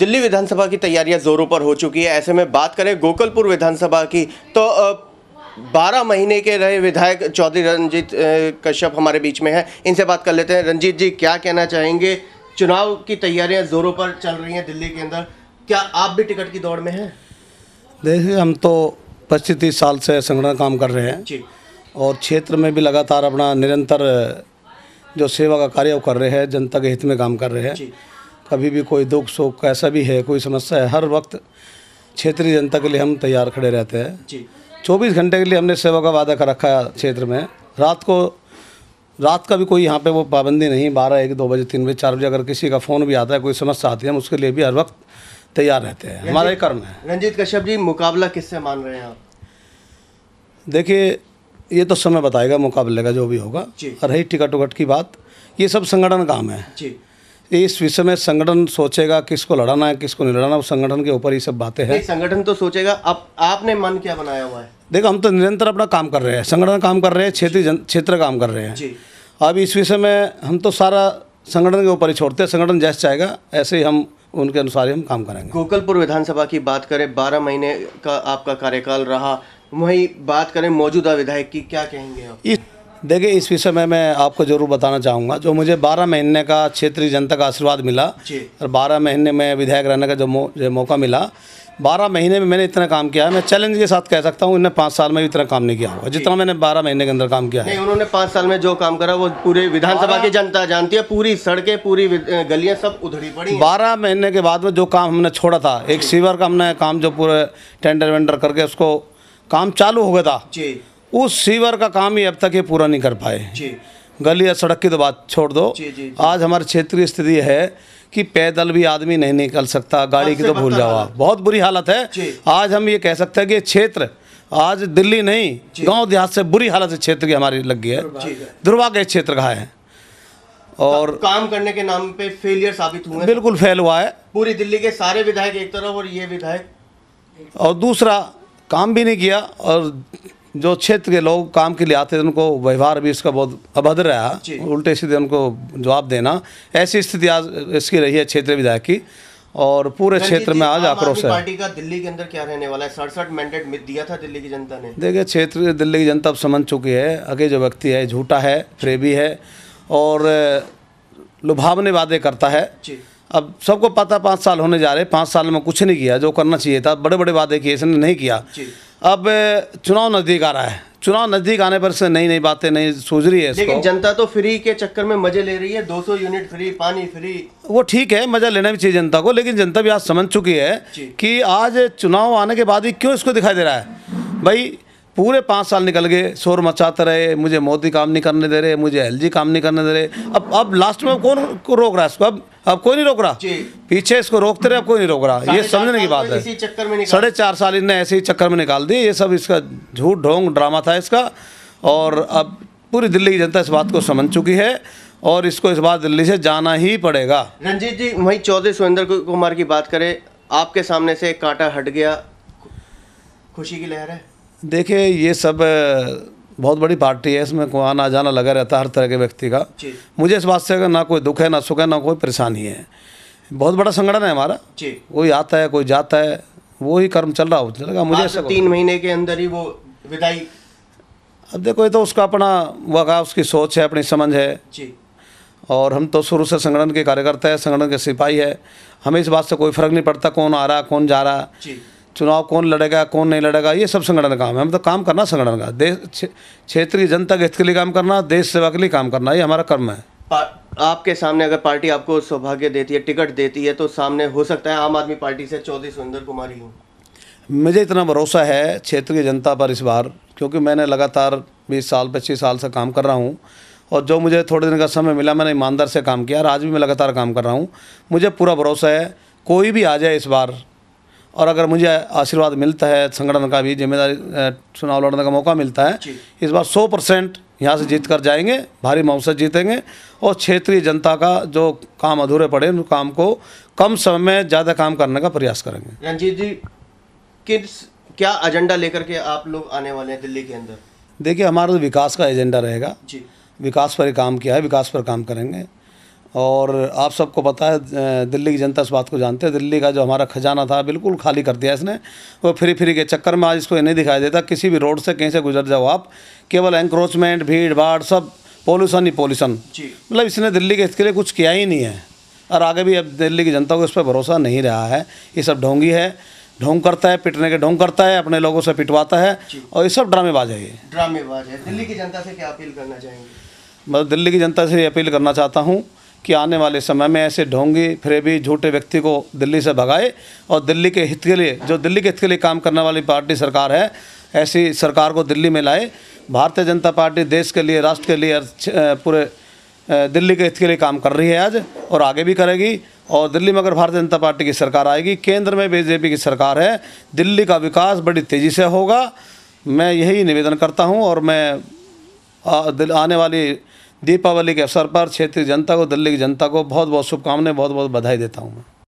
दिल्ली विधानसभा की तैयारियां जोरों पर हो चुकी है ऐसे में बात करें गोकलपुर विधानसभा की तो बारह महीने के रहे विधायक चौधरी रंजीत कश्यप हमारे बीच में हैं इनसे बात कर लेते हैं रंजीत जी क्या कहना चाहेंगे चुनाव की तैयारियां जोरों पर चल रही हैं दिल्ली के अंदर क्या आप भी टिकट की दौड़ में हैं देखिए हम तो पच्चीस तीस साल से संगठन काम कर रहे हैं और क्षेत्र में भी लगातार अपना निरंतर जो सेवा का कार्य कर रहे हैं जनता के हित में काम कर रहे हैं कभी भी कोई दुख सुख कैसा भी है कोई समस्या है हर वक्त क्षेत्रीय जनता के लिए हम तैयार खड़े रहते हैं चौबीस घंटे के लिए हमने सेवा का वादा कर रखा है क्षेत्र में रात को रात का भी कोई यहाँ पे वो पाबंदी नहीं बारह एक दो बजे तीन बजे चार बजे अगर किसी का फ़ोन भी आता है कोई समस्या आती है हम उसके लिए भी हर वक्त तैयार रहते हैं हमारा ही कर्म है रंजीत कश्यप जी मुकाबला किससे मान रहे हैं आप देखिए ये तो समय बताएगा मुकाबले का जो भी होगा रही टिकट उकट की बात ये सब संगठन काम है जी इस विषय में संगठन सोचेगा किसको लड़ाना है किसको नहीं लड़ाना संगठन के ऊपर ये सब बातें हैं संगठन तो सोचेगा अब आपने मन क्या बनाया हुआ है देखो हम तो निरंतर अपना काम कर रहे हैं संगठन काम कर रहे हैं क्षेत्रीय क्षेत्र काम कर रहे हैं अब इस विषय में हम तो सारा संगठन के ऊपर ही छोड़ते हैं संगठन जैसे चाहेगा ऐसे ही हम उनके अनुसार ही हम काम करेंगे गोकलपुर विधानसभा की बात करें बारह महीने का आपका कार्यकाल रहा वहीं बात करें मौजूदा विधायक की क्या कहेंगे आप इस देखिए इस विषय में मैं आपको जरूर बताना चाहूँगा जो मुझे 12 महीने का क्षेत्रीय जनता का आशीर्वाद मिला और 12 महीने में विधायक रहने का जो मौ, जो मौका मिला 12 महीने में मैंने इतना काम किया है मैं चैलेंज के साथ कह सकता हूँ इन्हें पाँच साल में इतना काम नहीं किया होगा जितना मैंने बारह महीने के अंदर काम किया है उन्होंने पाँच साल में जो काम करा वो पूरे विधानसभा की जनता जानती है पूरी सड़कें पूरी गलियाँ सब उधड़ी पड़ी बारह महीने के बाद में जो काम हमने छोड़ा था एक सीवर का हमने काम जो पूरे टेंडर वेंडर करके उसको काम चालू हो गया था उस सीवर का काम ही अब तक ये पूरा नहीं कर पाए गली या सड़क की तो बात छोड़ दो जी, जी, जी। आज हमारे क्षेत्रीय स्थिति है कि पैदल भी आदमी नहीं निकल सकता गाड़ी की तो भूल जाओ आप बहुत बुरी हालत है आज हम ये कह सकते हैं कि क्षेत्र आज दिल्ली नहीं गांव देहात से बुरी हालत क्षेत्र की हमारी लग गई है दुर्भाग्य क्षेत्र का है और काम करने के नाम पे फेलियर साबित हुए बिल्कुल फेल हुआ है पूरी दिल्ली के सारे विधायक एक तरफ और ये विधायक और दूसरा काम भी नहीं किया और जो क्षेत्र के लोग काम के लिए आते थे उनको व्यवहार भी इसका बहुत अभद्र रहा उल्टे सीधे उनको जवाब देना ऐसी स्थिति आज इसकी रही है क्षेत्रीय विधायक की और पूरे क्षेत्र में आज आक्रोश है पार्टी का दिल्ली के अंदर क्या रहने वाला है सड़सठ मैंडेट दिया था दिल्ली की जनता ने देखिए क्षेत्र दिल्ली की जनता अब समझ चुकी है आगे जो व्यक्ति है झूठा है फ्रेबी है और लुभावने वादे करता है अब सबको पता पाँच साल होने जा रहे हैं पाँच साल में कुछ नहीं किया जो करना चाहिए था बड़े बड़े वादे किए इसने नहीं किया अब चुनाव नज़दीक आ रहा है चुनाव नज़दीक आने पर से नई नई बातें नहीं सूझ रही है लेकिन जनता तो फ्री के चक्कर में मज़े ले रही है 200 यूनिट फ्री पानी फ्री वो ठीक है मज़ा लेना भी चाहिए जनता को लेकिन जनता भी आज समझ चुकी है कि आज चुनाव आने के बाद ही क्यों इसको दिखाई दे रहा है भाई पूरे पाँच साल निकल गए शोर मचाते रहे मुझे मोदी काम नहीं करने दे रहे मुझे एल काम नहीं करने दे रहे अब अब लास्ट में कौन रोक रहा है इसको अब अब कोई नहीं रोक रहा पीछे इसको रोकते रहे अब कोई नहीं रोक रहा ये समझने की बात है साढ़े चार साल इनने ऐसे ही चक्कर में निकाल दिए ये सब इसका झूठ ढोंग ड्रामा था इसका और अब पूरी दिल्ली की जनता इस बात को समझ चुकी है और इसको इस बार दिल्ली से जाना ही पड़ेगा रंजीत जी वही चौधरी सुरेंद्र कुमार की बात करें आपके सामने से कांटा हट गया खुशी की लहर है देखिए ये सब बहुत बड़ी पार्टी है इसमें को आना जाना लगा रहता है हर तरह के व्यक्ति का मुझे इस बात से ना कोई दुख है ना सुख है ना कोई परेशानी है बहुत बड़ा संगठन है हमारा कोई आता है कोई जाता है वो ही कर्म चल रहा हो चलेगा मुझे ऐसा तीन महीने के अंदर ही वो विदाई अब देखो ये तो उसका अपना वगा उसकी सोच है अपनी समझ है जी और हम तो शुरू से संगठन के कार्यकर्ता है संगठन के सिपाही है हमें इस बात से कोई फर्क नहीं पड़ता कौन आ रहा कौन जा रहा जी चुनाव कौन लड़ेगा कौन नहीं लड़ेगा ये सब संगठन का काम है हम तो काम करना संगठन का देश क्षेत्र की जनता के हित के लिए काम करना देश सेवा के लिए काम करना ये हमारा कर्म है आपके सामने अगर पार्टी आपको सौभाग्य देती है टिकट देती है तो सामने हो सकता है आम आदमी पार्टी से चौधरी सुंदर कुमारी ही मुझे इतना भरोसा है क्षेत्र की जनता पर इस बार क्योंकि मैंने लगातार बीस साल पच्चीस साल से काम कर रहा हूँ और जो मुझे थोड़े दिन का समय मिला मैंने ईमानदार से काम किया और आज भी मैं लगातार काम कर रहा हूँ मुझे पूरा भरोसा है कोई भी आ जाए इस बार और अगर मुझे आशीर्वाद मिलता है संगठन का भी जिम्मेदारी चुनाव लड़ने का मौका मिलता है इस बार सौ परसेंट यहाँ से जीत कर जाएंगे भारी मौसम जीतेंगे और क्षेत्रीय जनता का जो काम अधूरे पड़े उन काम को कम समय में ज़्यादा काम करने का प्रयास करेंगे रंजीत जी किस क्या एजेंडा लेकर के आप लोग आने वाले हैं दिल्ली के अंदर देखिए हमारा तो विकास का एजेंडा रहेगा जी विकास पर ही काम किया है विकास पर काम करेंगे और आप सबको पता है दिल्ली की जनता इस बात को जानते हैं दिल्ली का जो हमारा खजाना था बिल्कुल खाली कर दिया इसने वो फ्री फ्री के चक्कर में आज इसको ये नहीं दिखाई देता किसी भी रोड से कहीं से गुजर जाओ आप केवल एंक्रोचमेंट भीड़ भाड़ सब पॉल्यूशन ही पॉल्यूशन मतलब इसने दिल्ली के इसके लिए कुछ किया ही नहीं है और आगे भी अब दिल्ली की जनता को इस पर भरोसा नहीं रहा है ये सब ढोंगी है ढोंग करता है पिटने के ढोंग करता है अपने लोगों से पिटवाता है और ये सब ड्रामेबाज है ये ड्रामेबाज है दिल्ली की जनता से क्या अपील करना चाहेंगे मतलब दिल्ली की जनता से ये अपील करना चाहता हूँ कि आने वाले समय में ऐसे ढोंगी फ्रेबी झूठे व्यक्ति को दिल्ली से भगाए और दिल्ली के हित के लिए जो दिल्ली के हित के लिए काम करने वाली पार्टी सरकार है ऐसी सरकार को दिल्ली में लाए भारतीय जनता पार्टी देश के लिए राष्ट्र के लिए पूरे दिल्ली के हित के लिए काम कर रही है आज और आगे भी करेगी और दिल्ली में अगर भारतीय जनता पार्टी की सरकार आएगी केंद्र में बीजेपी की सरकार है दिल्ली का विकास बड़ी तेज़ी से होगा मैं यही निवेदन करता हूँ और मैं आने वाली दीपावली के अवसर पर क्षेत्रीय जनता को दिल्ली की जनता को बहुत बहुत शुभकामनाएं बहुत बहुत बधाई देता हूँ मैं